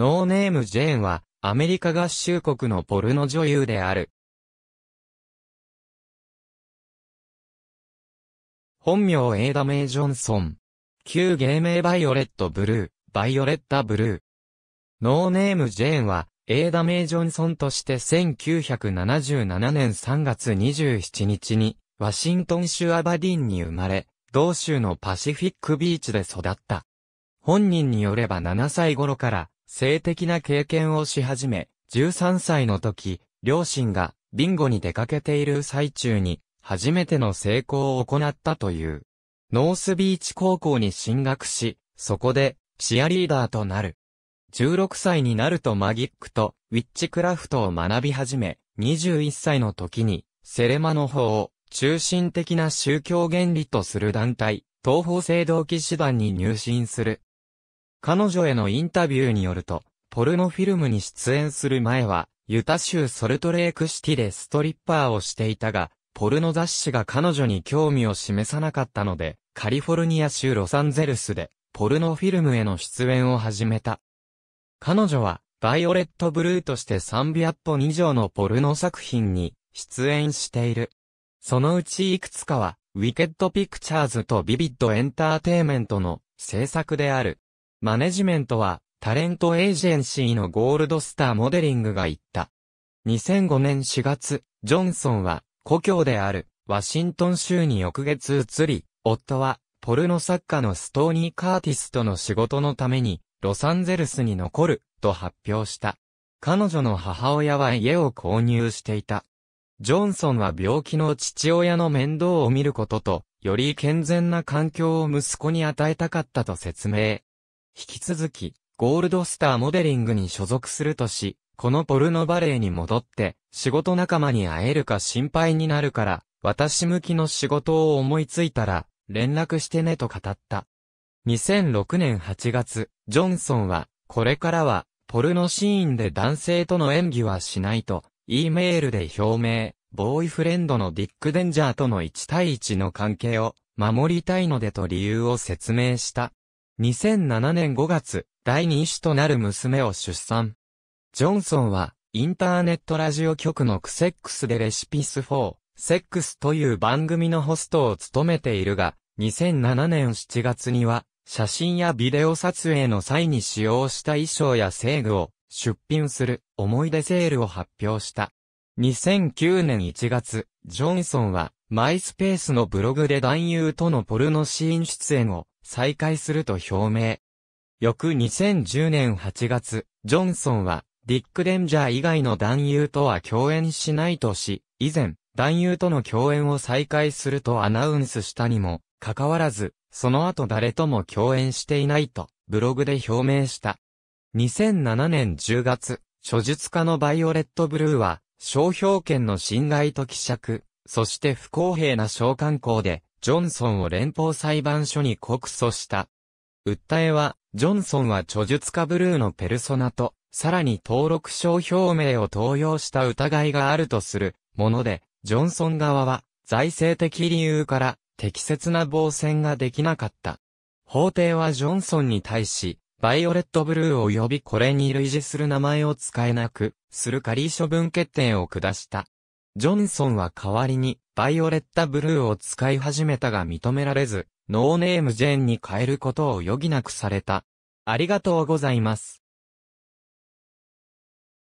ノーネームジェーンは、アメリカ合衆国のポルノ女優である。本名エイダ・メイ・ジョンソン。旧芸名バイオレット・ブルー、バイオレッタ・ブルー。ノーネームジェーンは、エイダ・メイ・ジョンソンとして1977年3月27日に、ワシントン州アバディンに生まれ、同州のパシフィックビーチで育った。本人によれば7歳頃から性的な経験をし始め、13歳の時、両親がビンゴに出かけている最中に、初めての成功を行ったという。ノースビーチ高校に進学し、そこで、チアリーダーとなる。16歳になるとマギックとウィッチクラフトを学び始め、21歳の時に、セレマの方を中心的な宗教原理とする団体、東方制同騎士団に入信する。彼女へのインタビューによると、ポルノフィルムに出演する前は、ユタ州ソルトレークシティでストリッパーをしていたが、ポルノ雑誌が彼女に興味を示さなかったので、カリフォルニア州ロサンゼルスで、ポルノフィルムへの出演を始めた。彼女は、バイオレットブルーとして300本以上のポルノ作品に出演している。そのうちいくつかは、ウィケットピクチャーズとビビッドエンターテイメントの制作である。マネジメントは、タレントエージェンシーのゴールドスターモデリングが言った。2005年4月、ジョンソンは、故郷である、ワシントン州に翌月移り、夫は、ポルノ作家のストーニー・カーティスとの仕事のために、ロサンゼルスに残る、と発表した。彼女の母親は家を購入していた。ジョンソンは病気の父親の面倒を見ることと、より健全な環境を息子に与えたかったと説明。引き続き、ゴールドスターモデリングに所属するとし、このポルノバレーに戻って、仕事仲間に会えるか心配になるから、私向きの仕事を思いついたら、連絡してねと語った。2006年8月、ジョンソンは、これからは、ポルノシーンで男性との演技はしないと、E メールで表明、ボーイフレンドのディック・デンジャーとの1対1の関係を守りたいのでと理由を説明した。2007年5月、第2子となる娘を出産。ジョンソンは、インターネットラジオ局のクセックスでレシピス4、セックスという番組のホストを務めているが、2007年7月には、写真やビデオ撮影の際に使用した衣装や制具を出品する思い出セールを発表した。2009年1月、ジョンソンは、マイスペースのブログで男優とのポルノシーン出演を再開すると表明。翌2010年8月、ジョンソンは、ディック・レンジャー以外の男優とは共演しないとし、以前、男優との共演を再開するとアナウンスしたにも、かかわらず、その後誰とも共演していないと、ブログで表明した。2007年10月、諸術家のバイオレット・ブルーは、商標権の侵害と希釈、そして不公平な商喚行で、ジョンソンを連邦裁判所に告訴した。訴えは、ジョンソンは著述家ブルーのペルソナと、さらに登録商表明を盗用した疑いがあるとするもので、ジョンソン側は、財政的理由から適切な防戦ができなかった。法廷はジョンソンに対し、バイオレットブルー及びこれに類似する名前を使えなく、する仮処分決定を下した。ジョンソンは代わりに、バイオレッタブルーを使い始めたが認められず、ノーネームジェーンに変えることを余儀なくされた。ありがとうございます。